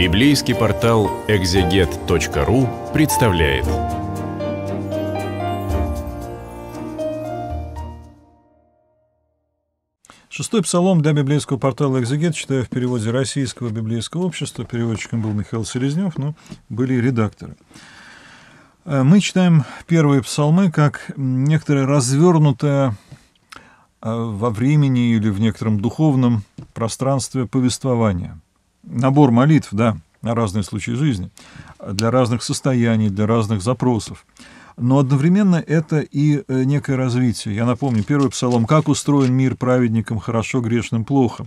Библейский портал экзегет.ру представляет. Шестой псалом для библейского портала «Экзегет» читаю в переводе Российского библейского общества. Переводчиком был Михаил Селезнев, но были редакторы. Э, мы читаем первые псалмы как некоторое развернутое э, во времени или в некотором духовном пространстве повествование – набор молитв, да, на разные случаи жизни, для разных состояний, для разных запросов. Но одновременно это и э, некое развитие. Я напомню, первый псалом «Как устроен мир праведникам хорошо, грешным плохо».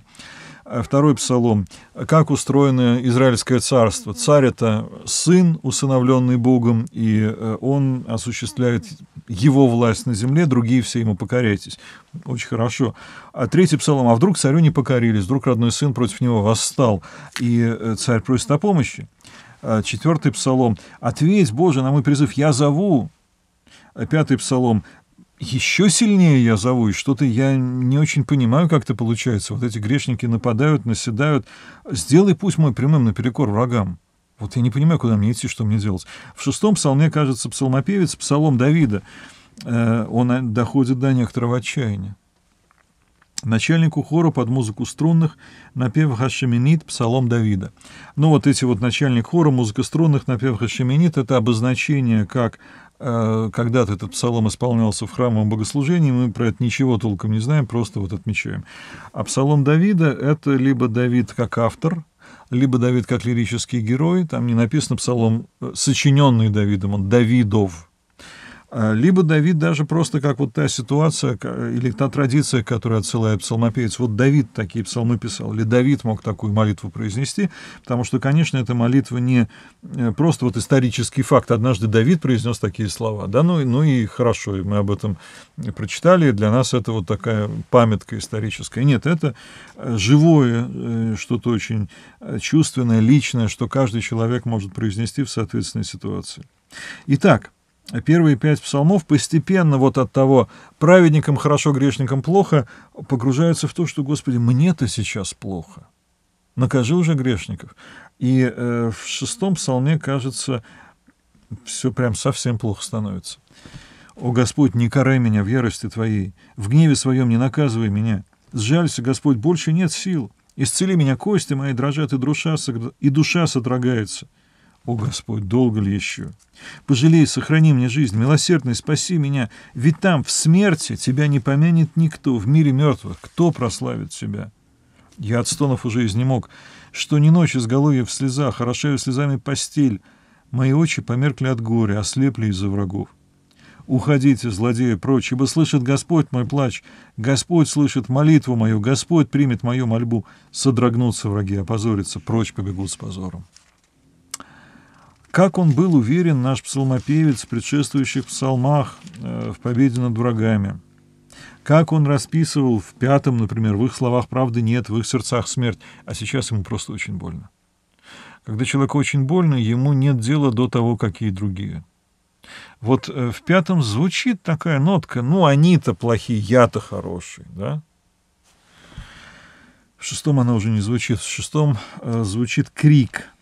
А второй псалом «Как устроено Израильское царство». Царь – это сын, усыновленный Богом, и э, он осуществляет его власть на земле, другие все ему покоряйтесь. Очень хорошо. А третий псалом, а вдруг царю не покорились, вдруг родной сын против него восстал, и э, царь просит о помощи. А четвертый псалом, ответь, Боже, на мой призыв, я зову. А пятый псалом, еще сильнее я зову, и что-то я не очень понимаю, как это получается. Вот эти грешники нападают, наседают. Сделай пусть мой прямым наперекор врагам. Вот я не понимаю, куда мне идти, что мне делать. В шестом псалме, кажется, псалмопевец, псалом Давида, э, он э, доходит до некоторого отчаяния. Начальнику хора под музыку струнных напев Хашеминит псалом Давида. Ну вот эти вот начальник хора, музыка струнных, напев Хашеминит — это обозначение, как э, когда-то этот псалом исполнялся в храмовом богослужении, мы про это ничего толком не знаем, просто вот отмечаем. А псалом Давида — это либо Давид как автор — либо Давид как лирический герой, там не написано псалом, э, сочиненный Давидом, он Давидов, Э, либо Давид даже просто как вот та ситуация или та традиция, которую отсылает псалмопевец. Вот Давид такие псалмы писал, или Давид мог такую молитву произнести, потому что, конечно, эта молитва не э, просто вот исторический факт. Однажды Давид произнес такие слова, да, ну, ну и хорошо, мы об этом прочитали, для нас это вот такая памятка историческая. Нет, это э, живое, что-то очень чувственное, личное, что каждый человек может произнести в соответственной ситуации. Итак, Первые пять псалмов постепенно вот от того «праведникам хорошо, грешникам плохо» погружаются в то, что «Господи, мне-то сейчас плохо, накажи уже грешников». И э, в шестом псалме, кажется, все прям совсем плохо становится. «О Господь, не карай меня в ярости Твоей, в гневе своем не наказывай меня. Сжалься, Господь, больше нет сил. Исцели меня, кости мои дрожат, и душа, и душа содрогается». О, Господь, долго ли еще? Пожалей, сохрани мне жизнь, милосердный, спаси меня, ведь там, в смерти, тебя не помянет никто, в мире мертвых, кто прославит тебя? Я от стонов уже изнемог, что ни ночь изголовья в слезах, орошаю а слезами постель. Мои очи померкли от горя, ослепли из-за врагов. Уходите, злодеи, прочь, ибо слышит Господь мой плач, Господь слышит молитву мою, Господь примет мою мольбу. Содрогнутся враги, опозорятся, прочь побегут с позором. Как он был уверен, наш псалмопевец в предшествующих псалмах э, в победе над врагами. Как он расписывал в пятом, например, в их словах правды нет, в их сердцах смерть, а сейчас ему просто очень больно. Когда человеку очень больно, ему нет дела до того, какие другие. Вот э, в пятом звучит такая нотка, ну, они-то плохие, я-то хороший, да? В шестом она уже не звучит, в шестом э, звучит крик,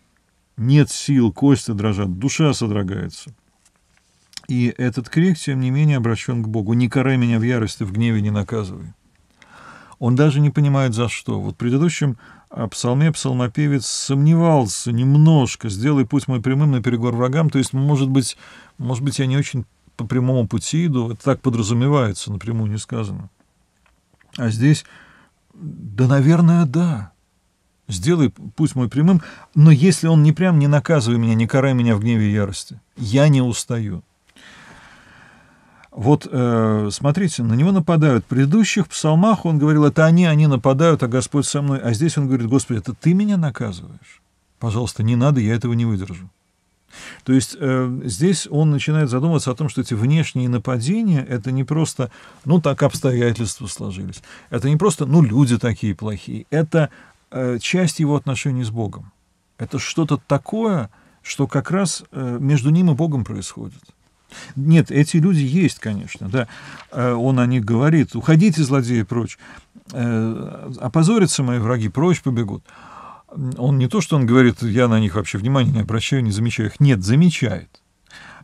нет сил, кости дрожат, душа содрогается. И этот крик, тем не менее, обращен к Богу. «Не карай меня в ярости, в гневе не наказывай». Он даже не понимает, за что. Вот в предыдущем а, псалме псалмопевец сомневался немножко. «Сделай путь мой прямым на перегор врагам». То есть, ну, может быть, может быть, я не очень по прямому пути иду. Это так подразумевается, напрямую не сказано. А здесь, да, наверное, да. Сделай путь мой прямым, но если он не прям, не наказывай меня, не карай меня в гневе и ярости. Я не устаю. Вот, э, смотрите, на него нападают. В предыдущих псалмах он говорил, это они, они нападают, а Господь со мной. А здесь он говорит, Господи, это ты меня наказываешь. Пожалуйста, не надо, я этого не выдержу. То есть э, здесь он начинает задумываться о том, что эти внешние нападения — это не просто, ну, так обстоятельства сложились, это не просто, ну, люди такие плохие, это Э, часть его отношений с Богом. Это что-то такое, что как раз э, между ним и Богом происходит. Нет, эти люди есть, конечно, да. Э, он о них говорит, уходите, злодеи, прочь. Опозорятся мои враги, прочь побегут. Он не то, что он говорит, я на них вообще внимания не обращаю, не замечаю их. Нет, замечает.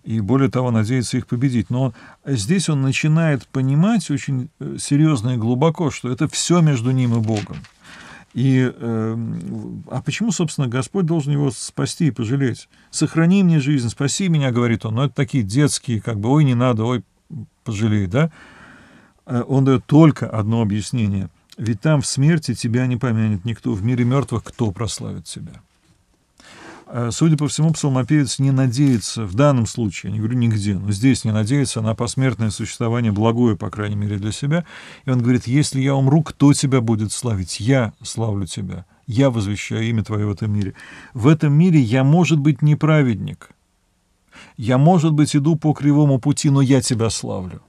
И более того, надеется их победить. Но здесь он начинает понимать очень серьезно и глубоко, что это все между ним и Богом. И, э, а почему, собственно, Господь должен его спасти и пожалеть? «Сохрани мне жизнь, спаси меня», — говорит он. Но это такие детские, как бы, «Ой, не надо, ой, пожалей», да? Э, он дает только одно объяснение. «Ведь там в смерти тебя не помянет никто, в мире мертвых кто прославит тебя?» Э, судя по всему, псалмопевец не надеется, в данном случае, я не говорю нигде, но здесь не надеется на посмертное существование, благое, по крайней мере, для себя. И он говорит, если я умру, кто тебя будет славить? Я славлю тебя, я возвещаю имя твое в этом мире. В этом мире я, может быть, неправедник, я, может быть, иду по кривому пути, но я тебя славлю.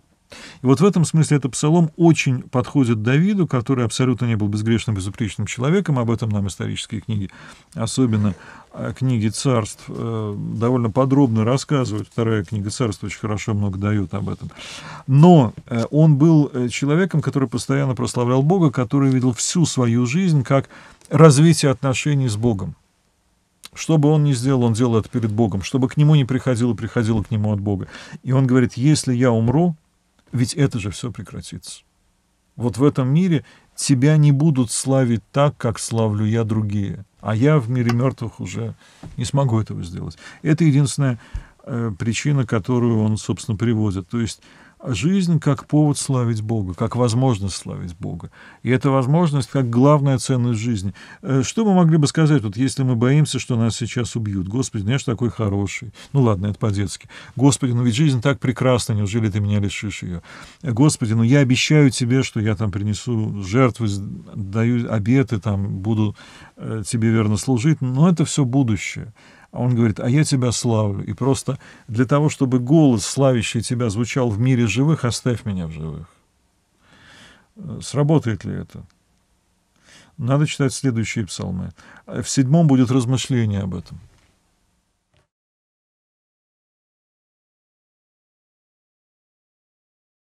И вот в этом смысле этот псалом очень подходит Давиду, который абсолютно не был безгрешным, безупречным человеком, об этом нам исторические книги, особенно э, книги царств, э, довольно подробно рассказывают. Вторая книга царств очень хорошо много дает об этом. Но э, он был человеком, который постоянно прославлял Бога, который видел всю свою жизнь как развитие отношений с Богом. Что бы он ни сделал, он делал это перед Богом. Чтобы к нему не приходило, приходило к нему от Бога. И он говорит, если я умру, ведь это же все прекратится. Вот в этом мире тебя не будут славить так, как славлю я другие. А я в мире мертвых уже не смогу этого сделать. Это единственная э, причина, которую он, собственно, приводит. То есть жизнь как повод славить Бога, как возможность славить Бога. И эта возможность как главная ценность жизни. Э, что мы могли бы сказать, вот если мы боимся, что нас сейчас убьют? Господи, знаешь, такой хороший. Ну ладно, это по-детски. Господи, ну ведь жизнь так прекрасна, неужели ты меня лишишь ее? Э, Господи, ну я обещаю тебе, что я там принесу жертвы, даю обеты, там буду э, тебе верно служить. Но это все будущее. А он говорит, а я тебя славлю. И просто для того, чтобы голос, славящий тебя, звучал в мире живых, оставь меня в живых. Э, сработает ли это? Надо читать следующие псалмы. Э, в седьмом будет размышление об этом.